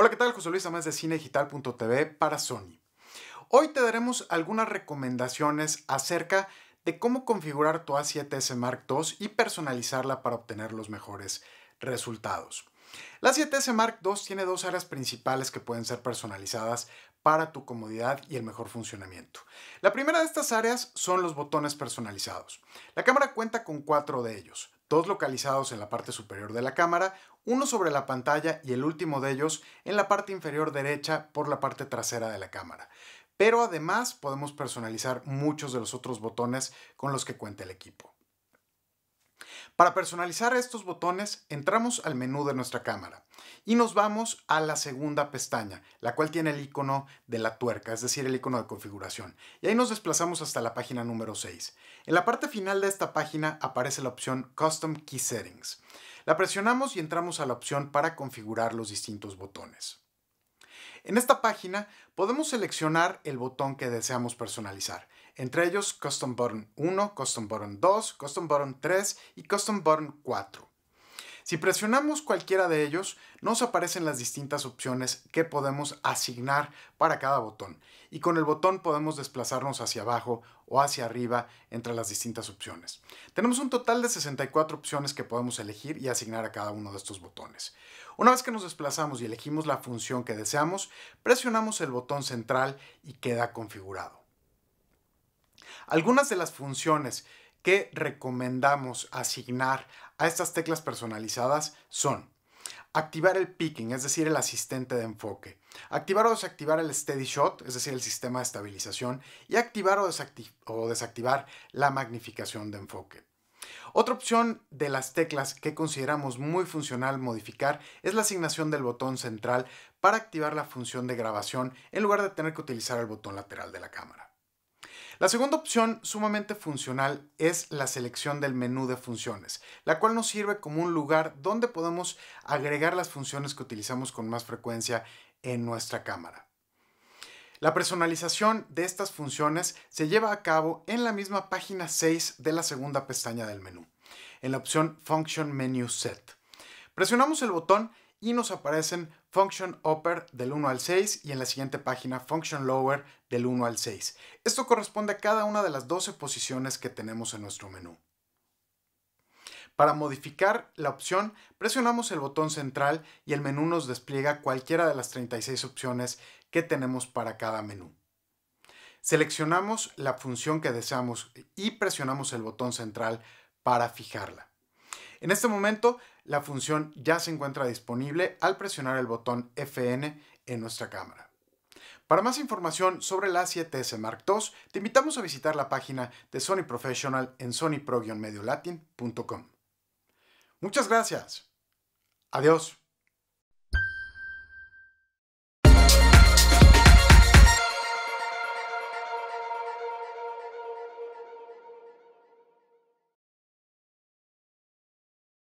Hola, ¿qué tal? José Luis Amés de cinedigital.tv para Sony. Hoy te daremos algunas recomendaciones acerca de cómo configurar tu A7S Mark II y personalizarla para obtener los mejores resultados. La a 7S Mark II tiene dos áreas principales que pueden ser personalizadas para tu comodidad y el mejor funcionamiento. La primera de estas áreas son los botones personalizados. La cámara cuenta con cuatro de ellos, dos localizados en la parte superior de la cámara, uno sobre la pantalla y el último de ellos en la parte inferior derecha por la parte trasera de la cámara. Pero además podemos personalizar muchos de los otros botones con los que cuenta el equipo. Para personalizar estos botones, entramos al menú de nuestra cámara y nos vamos a la segunda pestaña, la cual tiene el icono de la tuerca, es decir, el icono de configuración. Y ahí nos desplazamos hasta la página número 6. En la parte final de esta página aparece la opción Custom Key Settings. La presionamos y entramos a la opción para configurar los distintos botones. En esta página podemos seleccionar el botón que deseamos personalizar entre ellos Custom Button 1, Custom Button 2, Custom Button 3 y Custom Button 4. Si presionamos cualquiera de ellos, nos aparecen las distintas opciones que podemos asignar para cada botón y con el botón podemos desplazarnos hacia abajo o hacia arriba entre las distintas opciones. Tenemos un total de 64 opciones que podemos elegir y asignar a cada uno de estos botones. Una vez que nos desplazamos y elegimos la función que deseamos, presionamos el botón central y queda configurado. Algunas de las funciones que recomendamos asignar a estas teclas personalizadas son activar el picking, es decir, el asistente de enfoque, activar o desactivar el steady shot, es decir, el sistema de estabilización, y activar o, o desactivar la magnificación de enfoque. Otra opción de las teclas que consideramos muy funcional modificar es la asignación del botón central para activar la función de grabación en lugar de tener que utilizar el botón lateral de la cámara. La segunda opción sumamente funcional es la selección del menú de funciones, la cual nos sirve como un lugar donde podemos agregar las funciones que utilizamos con más frecuencia en nuestra cámara. La personalización de estas funciones se lleva a cabo en la misma página 6 de la segunda pestaña del menú, en la opción Function Menu Set. Presionamos el botón y nos aparecen function upper del 1 al 6 y en la siguiente página function lower del 1 al 6. Esto corresponde a cada una de las 12 posiciones que tenemos en nuestro menú. Para modificar la opción, presionamos el botón central y el menú nos despliega cualquiera de las 36 opciones que tenemos para cada menú. Seleccionamos la función que deseamos y presionamos el botón central para fijarla. En este momento, la función ya se encuentra disponible al presionar el botón FN en nuestra cámara. Para más información sobre la 7S Mark II, te invitamos a visitar la página de Sony Professional en sonypro-mediolatin.com. Muchas gracias. Adiós.